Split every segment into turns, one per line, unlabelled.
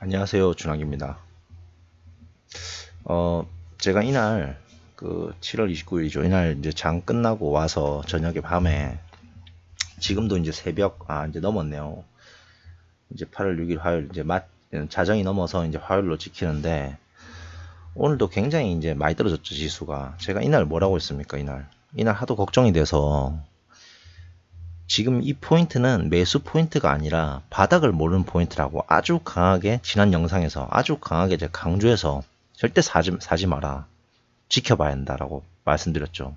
안녕하세요 준학입니다 어 제가 이날 그 7월 29일이죠 이날 이제 장 끝나고 와서 저녁에 밤에 지금도 이제 새벽 아 이제 넘었네요 이제 8월 6일 화요일 이제 맛 자정이 넘어서 이제 화요일로 지키는데 오늘도 굉장히 이제 많이 떨어졌죠 지수가 제가 이날 뭐라고 했습니까 이날 이날 하도 걱정이 돼서 지금 이 포인트는 매수 포인트가 아니라 바닥을 모르는 포인트라고 아주 강하게 지난 영상에서 아주 강하게 제가 강조해서 절대 사지, 사지 마라 지켜봐야 한다라고 말씀드렸죠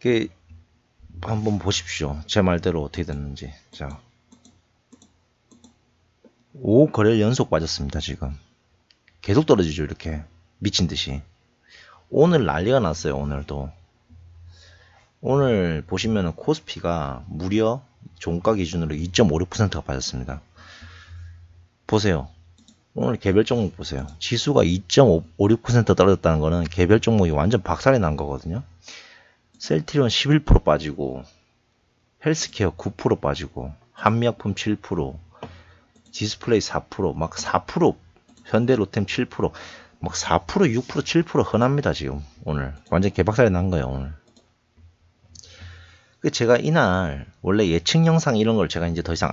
그 한 번 보십시오 제 말대로 어떻게 됐는지 자 5거래를 연속 빠졌습니다 지금 계속 떨어지죠 이렇게 미친듯이 오늘 난리가 났어요 오늘도 오늘 보시면 코스피가 무려 종가 기준으로 2.56%가 빠졌습니다. 보세요. 오늘 개별 종목 보세요. 지수가 2.56% 떨어졌다는 거는 개별 종목이 완전 박살이 난 거거든요. 셀트리온 11% 빠지고 헬스케어 9% 빠지고 한미약품 7% 디스플레이 4%막 4% 현대로템 7%막 4% 6% 7% 흔합니다 지금 오늘 완전 개박살이 난 거예요 오늘 그 제가 이날 원래 예측 영상 이런 걸 제가 이제 더 이상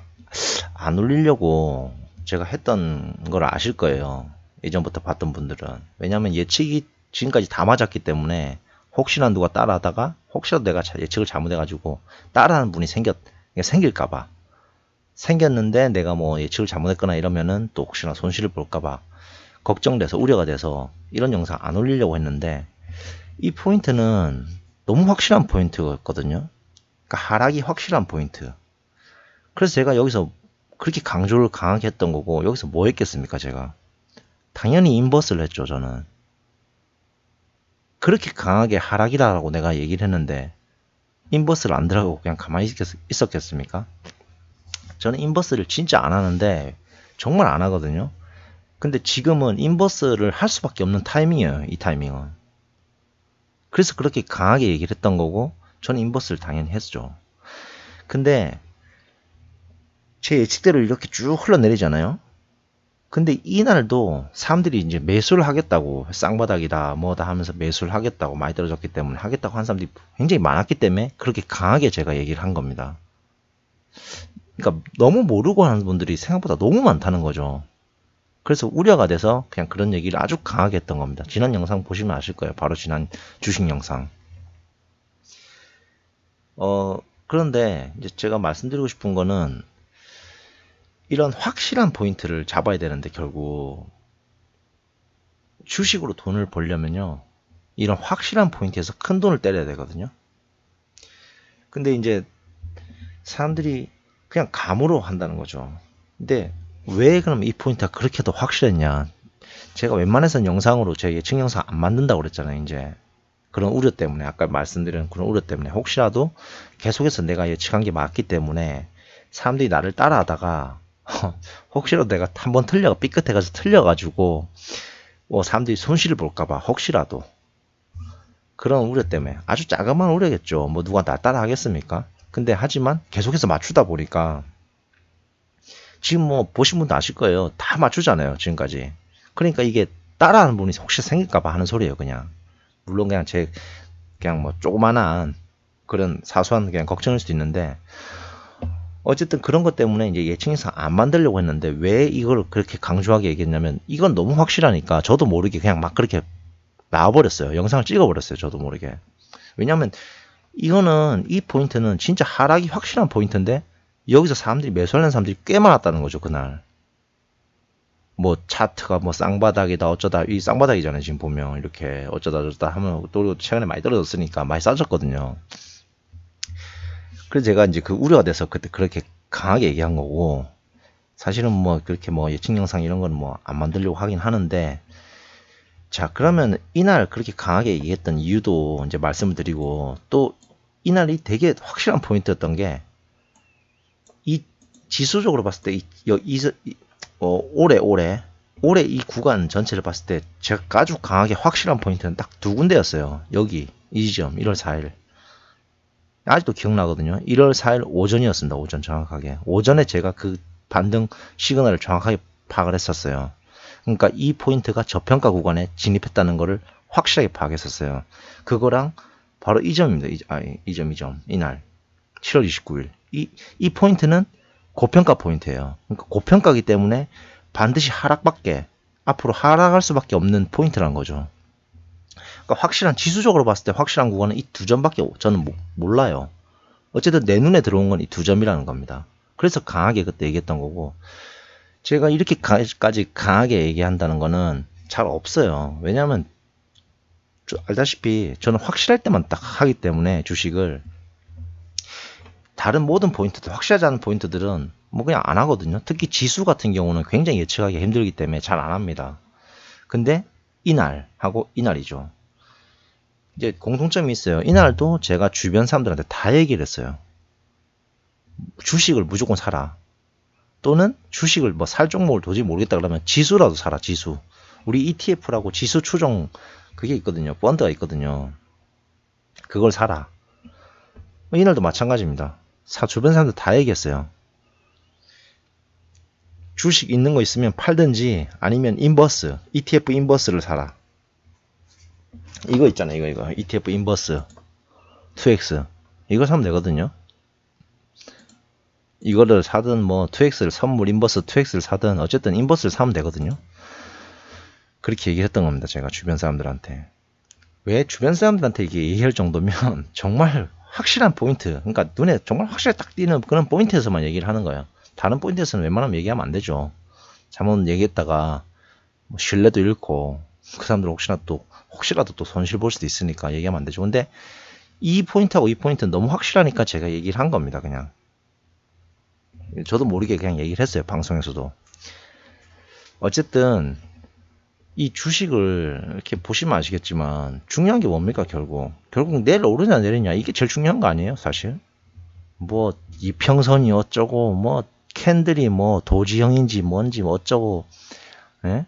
안 올리려고 제가 했던 걸 아실 거예요. 예전부터 봤던 분들은. 왜냐면 예측이 지금까지 다 맞았기 때문에 혹시나 누가 따라하다가 혹시라도 내가 예측을 잘못해가지고 따라하는 분이 생겼, 생길까봐. 생겼는데 내가 뭐 예측을 잘못했거나 이러면은 또 혹시나 손실을 볼까봐 걱정돼서 우려가 돼서 이런 영상 안 올리려고 했는데 이 포인트는 너무 확실한 포인트였거든요. 그러니까 하락이 확실한 포인트. 그래서 제가 여기서 그렇게 강조를 강하게 했던 거고 여기서 뭐 했겠습니까 제가 당연히 인버스를 했죠 저는 그렇게 강하게 하락이라고 다 내가 얘기를 했는데 인버스를 안 들어가고 그냥 가만히 있었겠습니까 저는 인버스를 진짜 안 하는데 정말 안 하거든요 근데 지금은 인버스를 할 수밖에 없는 타이밍이에요 이 타이밍은 그래서 그렇게 강하게 얘기를 했던 거고 저는 인버스를 당연히 했죠. 근데 제 예측대로 이렇게 쭉 흘러내리잖아요. 근데 이날도 사람들이 이제 매수를 하겠다고 쌍바닥이다 뭐다 하면서 매수를 하겠다고 많이 떨어졌기 때문에 하겠다고 한 사람들이 굉장히 많았기 때문에 그렇게 강하게 제가 얘기를 한 겁니다. 그러니까 너무 모르고 하는 분들이 생각보다 너무 많다는 거죠. 그래서 우려가 돼서 그냥 그런 얘기를 아주 강하게 했던 겁니다. 지난 영상 보시면 아실 거예요. 바로 지난 주식 영상. 어, 그런데 이제 제가 말씀드리고 싶은 거는 이런 확실한 포인트를 잡아야 되는데 결국 주식으로 돈을 벌려면요. 이런 확실한 포인트에서 큰 돈을 때려야 되거든요. 근데 이제 사람들이 그냥 감으로 한다는 거죠. 근데 왜 그럼 이 포인트가 그렇게 더 확실했냐? 제가 웬만해선 영상으로 제 예측 영상 안 만든다고 그랬잖아요, 이제. 그런 우려 때문에 아까 말씀드린 그런 우려 때문에 혹시라도 계속해서 내가 예측한 게 맞기 때문에 사람들이 나를 따라하다가 혹시라도 내가 한 번 틀려가 삐끗해가서 틀려가지고 뭐 사람들이 손실을 볼까봐 혹시라도 그런 우려 때문에 아주 작은 우려겠죠. 뭐 누가 나 따라하겠습니까? 근데 하지만 계속해서 맞추다 보니까 지금 뭐 보신 분도 아실 거예요. 다 맞추잖아요 지금까지. 그러니까 이게 따라하는 분이 혹시 생길까봐 하는 소리예요 그냥. 물론 그냥 제 그냥 뭐 조그만한 그런 사소한 그냥 걱정일 수도 있는데 어쨌든 그런 것 때문에 이제 예측해서안 만들려고 했는데 왜 이걸 그렇게 강조하게 얘기했냐면 이건 너무 확실하니까 저도 모르게 그냥 막 그렇게 나와버렸어요. 영상을 찍어버렸어요. 저도 모르게. 왜냐하면 이거는 이 포인트는 진짜 하락이 확실한 포인트인데 여기서 사람들이 매수하는 사람들이 꽤 많았다는 거죠 그날. 뭐 차트가 뭐 쌍바닥이다 어쩌다 이 쌍바닥이잖아요 지금 보면 이렇게 어쩌다 저쩌다 하면 또 최근에 많이 떨어졌으니까 많이 싸졌거든요 그래서 제가 이제 그 우려가 돼서 그때 그렇게 강하게 얘기한 거고 사실은 뭐 그렇게 뭐 예측 영상 이런 건 뭐 안 만들려고 하긴 하는데 자 그러면 이날 그렇게 강하게 얘기했던 이유도 이제 말씀을 드리고 또 이날이 되게 확실한 포인트였던 게 이 지수적으로 봤을 때 이, 이, 이 어, 오래오래 올해 이 구간 전체를 봤을 때 제가 아주 강하게 확실한 포인트는 딱 두 군데였어요. 여기 이 지점 1월 4일 아직도 기억나거든요. 1월 4일 오전이었습니다. 오전 정확하게 오전에 제가 그 반등 시그널을 정확하게 파악을 했었어요. 그러니까 이 포인트가 저평가 구간에 진입했다는 것을 확실하게 파악했었어요. 그거랑 바로 이 점입니다. 이, 아, 이 점, 이 점. 이날 7월 29일 이, 이 포인트는 고평가 포인트예요. 그러니까 고평가기 때문에 반드시 하락밖에 앞으로 하락할 수밖에 없는 포인트란 거죠. 그러니까 확실한 지수적으로 봤을 때 확실한 구간은 이 두 점밖에 저는 몰라요. 어쨌든 내 눈에 들어온 건 이 두 점이라는 겁니다. 그래서 강하게 그때 얘기했던 거고 제가 이렇게까지 강하게 얘기한다는 거는 잘 없어요. 왜냐하면 알다시피 저는 확실할 때만 딱 하기 때문에 주식을 다른 모든 포인트들 확실하지 않은 포인트들은 뭐 그냥 안 하거든요. 특히 지수 같은 경우는 굉장히 예측하기 힘들기 때문에 잘 안 합니다. 근데 이날하고 이날이죠. 이제 공통점이 있어요. 이날도 제가 주변 사람들한테 다 얘기를 했어요. 주식을 무조건 사라. 또는 주식을 뭐 살 종목을 도저히 모르겠다 그러면 지수라도 사라, 지수. 우리 ETF라고 지수 추종 그게 있거든요. 펀드가 있거든요. 그걸 사라. 뭐 이날도 마찬가지입니다. 사, 주변 사람들 다 얘기했어요. 주식 있는 거 있으면 팔든지 아니면 인버스, ETF 인버스를 사라. 이거 있잖아요. 이거 이거. ETF 인버스 2X. 이거 사면 되거든요. 이거를 사든 뭐 2X를 선물 인버스 2X를 사든 어쨌든 인버스를 사면 되거든요. 그렇게 얘기했던 겁니다. 제가 주변 사람들한테. 왜 주변 사람들한테 이게 얘기할 정도면 정말 확실한 포인트, 그러니까 눈에 정말 확실히 딱 띄는 그런 포인트에서만 얘기를 하는 거예요. 다른 포인트에서는 웬만하면 얘기하면 안 되죠. 잘못 얘기했다가 뭐 신뢰도 잃고 그 사람들 혹시나 또 혹시라도 또 손실 볼 수도 있으니까 얘기하면 안 되죠. 근데 이 포인트하고 이 포인트는 너무 확실하니까 제가 얘기를 한 겁니다. 그냥 저도 모르게 그냥 얘기를 했어요. 방송에서도 어쨌든 이 주식을 이렇게 보시면 아시겠지만 중요한 게 뭡니까 결국 결국 내일 오르냐 내리냐 이게 제일 중요한 거 아니에요 사실 뭐 이평선이 어쩌고 뭐 캔들이 뭐 도지형인지 뭔지 어쩌고 예?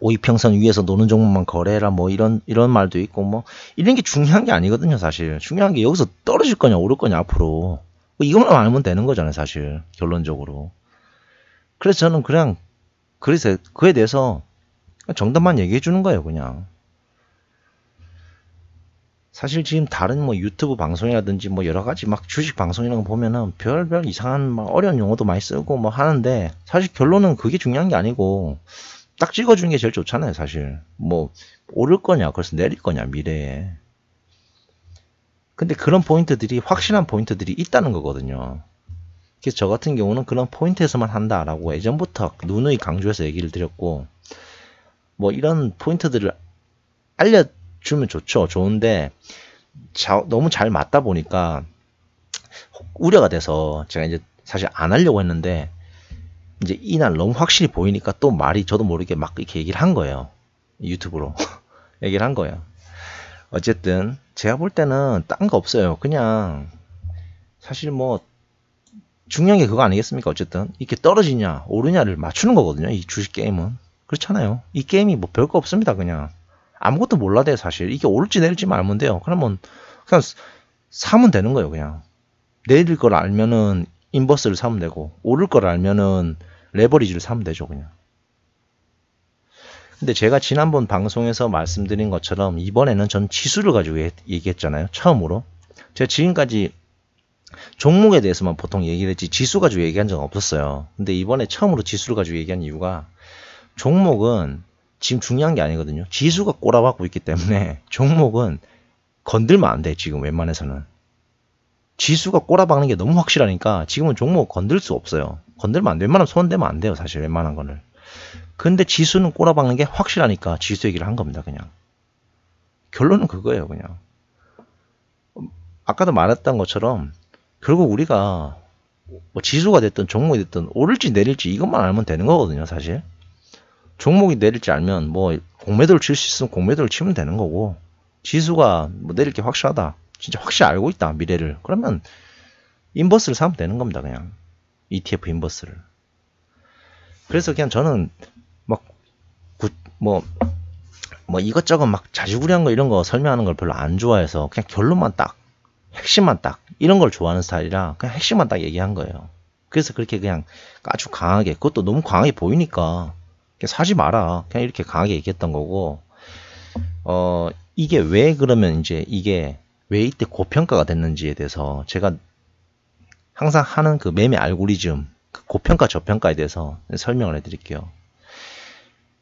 오이평선 위에서 노는 종목만 거래라 뭐 이런 이런 말도 있고 뭐 이런 게 중요한 게 아니거든요 사실 중요한 게 여기서 떨어질 거냐 오를 거냐 앞으로 뭐 이것만 알면 되는 거잖아요 사실 결론적으로 그래서 저는 그냥 그래서 그에 대해서 정답만 얘기해 주는 거예요, 그냥. 사실 지금 다른 뭐 유튜브 방송이라든지 뭐 여러 가지 막 주식 방송이라거 보면은 별별 이상한 막 어려운 용어도 많이 쓰고 뭐 하는데 사실 결론은 그게 중요한 게 아니고 딱 찍어주는 게 제일 좋잖아요, 사실. 뭐 오를 거냐, 그래서 내릴 거냐, 미래에. 근데 그런 포인트들이 확실한 포인트들이 있다는 거거든요. 그래서 저 같은 경우는 그런 포인트에서만 한다라고 예전부터 누누이 강조해서 얘기를 드렸고 뭐 이런 포인트들을 알려주면 좋죠. 좋은데 자, 너무 잘 맞다 보니까 우려가 돼서 제가 이제 사실 안 하려고 했는데 이제 이날 너무 확실히 보이니까 또 말이 저도 모르게 막 이렇게 얘기를 한 거예요. 유튜브로 얘기를 한 거예요. 어쨌든 제가 볼 때는 딴 거 없어요. 그냥 사실 뭐 중요한 게 그거 아니겠습니까? 어쨌든 이렇게 떨어지냐 오르냐를 맞추는 거거든요. 이 주식 게임은 그렇잖아요. 이 게임이 뭐 별거 없습니다. 그냥 아무것도 몰라 돼 사실. 이게 오지내릴지말면 돼요. 그러면 뭐 그냥 사면 되는 거예요. 그냥 내릴 걸 알면은 인버스를 사면 되고 오를 걸 알면은 레버리지를 사면 되죠. 그냥. 근데 제가 지난번 방송에서 말씀드린 것처럼 이번에는 전 지수를 가지고 얘기했잖아요. 처음으로. 제가 지금까지 종목에 대해서만 보통 얘기를 했지 지수 가지고 얘기한 적 없었어요. 근데 이번에 처음으로 지수를 가지고 얘기한 이유가 종목은 지금 중요한 게 아니거든요. 지수가 꼬라박고 있기 때문에 종목은 건들면 안 돼. 지금 웬만해서는. 지수가 꼬라박는 게 너무 확실하니까 지금은 종목 건들 수 없어요. 건들면 안 돼. 웬만하면 손대면 안 돼요. 사실 웬만한 거는. 근데 지수는 꼬라박는 게 확실하니까 지수 얘기를 한 겁니다. 그냥. 결론은 그거예요. 그냥. 아까도 말했던 것처럼 결국 우리가 뭐 지수가 됐든 종목이 됐든 오를지 내릴지 이것만 알면 되는 거거든요. 사실. 종목이 내릴 지 알면 뭐 공매도를 칠 수 있으면 공매도를 치면 되는 거고 지수가 뭐 내릴 게 확실하다. 진짜 확실히 알고 있다. 미래를. 그러면 인버스를 사면 되는 겁니다. 그냥. ETF 인버스를. 그래서 그냥 저는 막, 구, 뭐, 뭐 이것저것 막 자주구리한 거 이런 거 설명하는 걸 별로 안 좋아해서 그냥 결론만 딱, 핵심만 딱, 이런 걸 좋아하는 스타일이라 그냥 핵심만 딱 얘기한 거예요. 그래서 그렇게 그냥 아주 강하게, 그것도 너무 강하게 보이니까 사지 마라. 그냥 이렇게 강하게 얘기했던 거고, 어, 이게 왜 그러면 이제 이게 왜 이때 고평가가 됐는지에 대해서 제가 항상 하는 그 매매 알고리즘, 그 고평가, 저평가에 대해서 설명을 해드릴게요.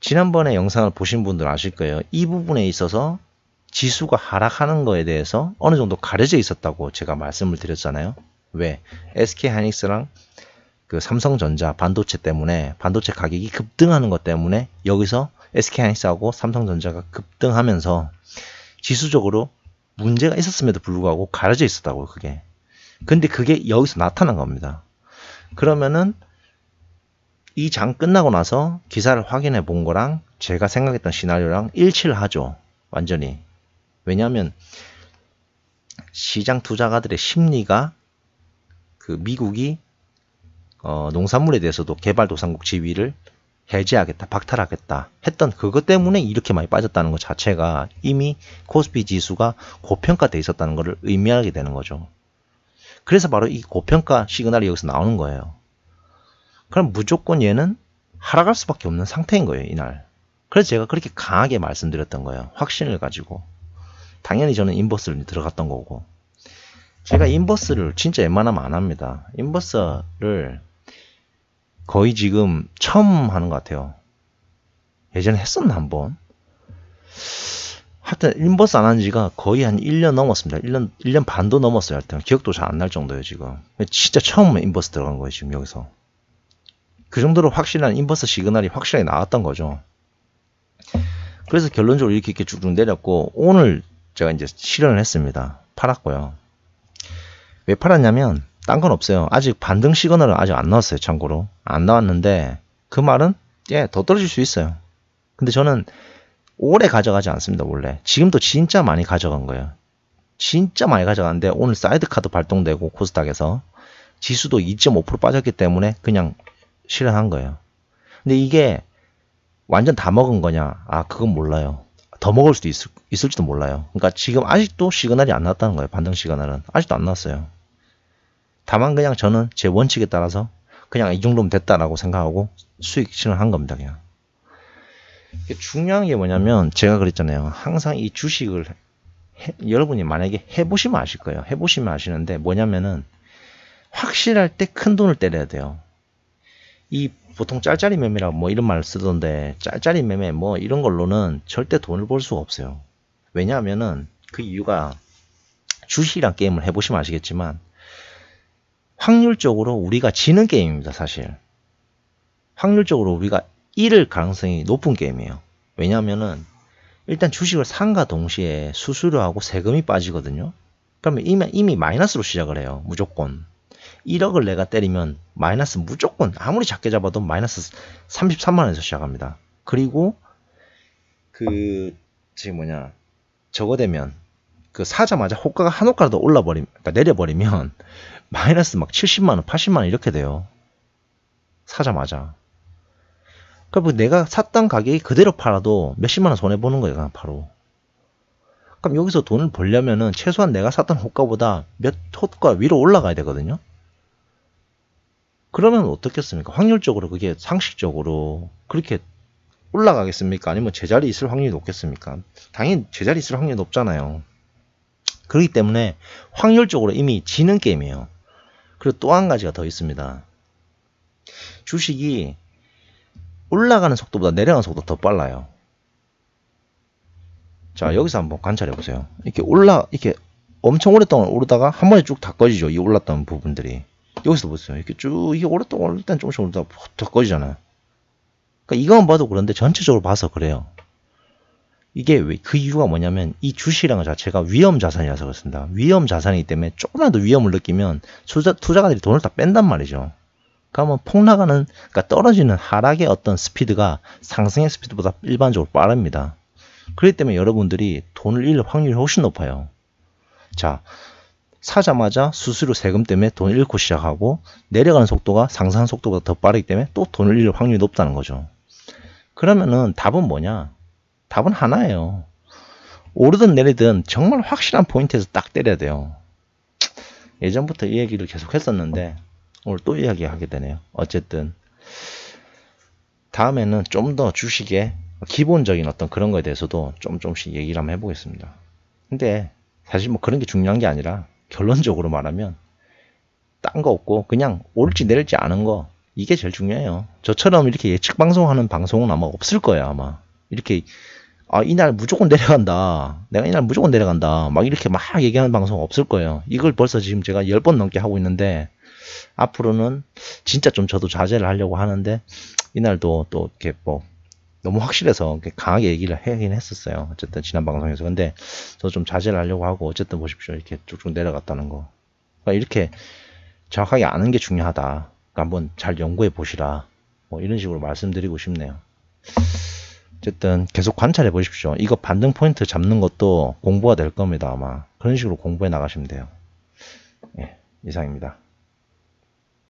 지난번에 영상을 보신 분들 아실 거예요. 이 부분에 있어서 지수가 하락하는 거에 대해서 어느 정도 가려져 있었다고 제가 말씀을 드렸잖아요. 왜? SK 하이닉스랑 그 삼성전자 반도체 때문에 반도체 가격이 급등하는 것 때문에 여기서 SK하이닉스하고 삼성전자가 급등하면서 지수적으로 문제가 있었음에도 불구하고 가려져 있었다고 그게. 근데 그게 여기서 나타난 겁니다. 그러면은 이 장 끝나고 나서 기사를 확인해 본 거랑 제가 생각했던 시나리오랑 일치를 하죠. 완전히. 왜냐하면 시장 투자가들의 심리가 그 미국이 어, 농산물에 대해서도 개발도상국 지위를 해제하겠다, 박탈하겠다 했던 그것 때문에 이렇게 많이 빠졌다는 것 자체가 이미 코스피 지수가 고평가돼 있었다는 것을 의미하게 되는 거죠. 그래서 바로 이 고평가 시그널이 여기서 나오는 거예요. 그럼 무조건 얘는 하락할 수밖에 없는 상태인 거예요, 이날. 그래서 제가 그렇게 강하게 말씀드렸던 거예요. 확신을 가지고. 당연히 저는 인버스를 들어갔던 거고. 제가 인버스를 진짜 웬만하면 안 합니다. 인버스를 거의 지금 처음 하는 것 같아요. 예전에 했었나 한번? 하여튼 인버스 안 한 지가 거의 한 1년 넘었습니다. 1년 1년 반도 넘었어요. 하여튼 기억도 잘 안 날 정도예요, 지금. 진짜 처음 인버스 들어간 거예요, 지금 여기서. 그 정도로 확실한 인버스 시그널이 확실하게 나왔던 거죠. 그래서 결론적으로 이렇게 이렇게 쭉쭉 내렸고 오늘 제가 이제 실현을 했습니다. 팔았고요. 왜 팔았냐면 딴건 없어요. 아직 반등 시그널은 아직 안 나왔어요. 참고로 안 나왔는데 그 말은 예 더 떨어질 수 있어요. 근데 저는 오래 가져가지 않습니다. 원래 지금도 진짜 많이 가져간 거예요. 진짜 많이 가져갔는데 오늘 사이드 카드 발동되고 코스닥에서 지수도 2.5% 빠졌기 때문에 그냥 실현한 거예요. 근데 이게 완전 다 먹은 거냐? 아 그건 몰라요. 더 먹을 수도 있을, 있을지도 몰라요. 그러니까 지금 아직도 시그널이 안 났다는 거예요. 반등 시그널은 아직도 안 났어요. 다만 그냥 저는 제 원칙에 따라서 그냥 이 정도면 됐다라고 생각하고 수익 실현한 겁니다. 그냥. 중요한 게 뭐냐면 제가 그랬잖아요. 항상 이 주식을 해, 여러분이 만약에 해보시면 아실 거예요. 해보시면 아시는데 뭐냐면은 확실할 때 큰 돈을 때려야 돼요. 이 보통 짤짤이 매매라뭐 이런 말 쓰던데 짤짤이 매매 뭐 이런 걸로는 절대 돈을 벌 수가 없어요. 왜냐하면은 그 이유가 주식이란 게임을 해보시면 아시겠지만 확률적으로 우리가 지는 게임입니다, 사실. 확률적으로 우리가 잃을 가능성이 높은 게임이에요. 왜냐하면은 일단 주식을 산과 동시에 수수료하고 세금이 빠지거든요. 그러면 이미, 이미 마이너스로 시작을 해요. 무조건. 1억을 내가 때리면 마이너스 무조건 아무리 작게 잡아도 마이너스 33만원에서 시작합니다. 그리고 그 지금 뭐냐 저거 되면 그 사자마자 호가가 한 호가라도 올라버리 그러니까 내려버리면 마이너스 막 70만원, 80만원 이렇게 돼요. 사자마자. 그럼 그러니까 뭐 내가 샀던 가격이 그대로 팔아도 몇십만원 손해보는 거예요, 그냥 바로. 그럼 여기서 돈을 벌려면은 최소한 내가 샀던 호가보다 몇 호가 위로 올라가야 되거든요. 그러면 어떻겠습니까? 확률적으로 그게 상식적으로 그렇게 올라가겠습니까? 아니면 제자리 있을 확률이 높겠습니까? 당연히 제자리 있을 확률이 높잖아요. 그렇기 때문에 확률적으로 이미 지는 게임이에요. 그리고 또 한 가지가 더 있습니다. 주식이 올라가는 속도보다 내려가는 속도가 더 빨라요. 자, 여기서 한번 관찰해 보세요. 이렇게 올라, 이렇게 엄청 오랫동안 오르다가 한 번에 쭉 다 꺼지죠. 이 올랐던 부분들이. 여기서 보세요. 이렇게 쭉, 이게 오랫동안 오를 땐 조금씩 오르다가 다 꺼지잖아요. 그러니까 이거만 봐도 그런데 전체적으로 봐서 그래요. 이게 왜, 그 이유가 뭐냐면 이 주식이라는 자체가 위험 자산이라서 그렇습니다. 위험 자산이기 때문에 조금이라도 위험을 느끼면 투자, 투자가들이 돈을 다 뺀단 말이죠. 그러면 그러니까 뭐 폭락하는, 그러니까 떨어지는 하락의 어떤 스피드가 상승의 스피드보다 일반적으로 빠릅니다. 그렇기 때문에 여러분들이 돈을 잃을 확률이 훨씬 높아요. 자, 사자마자 수수료 세금 때문에 돈을 잃고 시작하고 내려가는 속도가 상승 속도보다 더 빠르기 때문에 또 돈을 잃을 확률이 높다는 거죠. 그러면은 답은 뭐냐? 답은 하나예요. 오르든 내리든 정말 확실한 포인트에서 딱 때려야 돼요. 예전부터 이 얘기를 계속 했었는데 오늘 또 이야기하게 되네요. 어쨌든 다음에는 좀 더 주식의 기본적인 어떤 그런 거에 대해서도 좀좀씩 얘기를 한번 해보겠습니다. 근데 사실 뭐 그런 게 중요한 게 아니라 결론적으로 말하면 딴 거 없고 그냥 오지 내릴지 아는 거 이게 제일 중요해요. 저처럼 이렇게 예측 방송하는 방송은 아마 없을 거예요 아마 이렇게 아, 이날 무조건 내려간다. 내가 이날 무조건 내려간다. 막 이렇게 막 얘기하는 방송 없을 거예요. 이걸 벌써 지금 제가 10번 넘게 하고 있는데, 앞으로는 진짜 좀 저도 자제를 하려고 하는데, 이날도 또 이렇게 뭐, 너무 확실해서 강하게 얘기를 하긴 했었어요. 어쨌든 지난 방송에서. 근데 저 좀 자제를 하려고 하고, 어쨌든 보십시오. 이렇게 쭉쭉 내려갔다는 거. 그러니까 이렇게 정확하게 아는 게 중요하다. 그러니까 한번 잘 연구해 보시라. 뭐 이런 식으로 말씀드리고 싶네요. 어쨌든 계속 관찰해 보십시오. 이거 반등 포인트 잡는 것도 공부가 될 겁니다. 아마 그런 식으로 공부해 나가시면 돼요. 예, 이상입니다.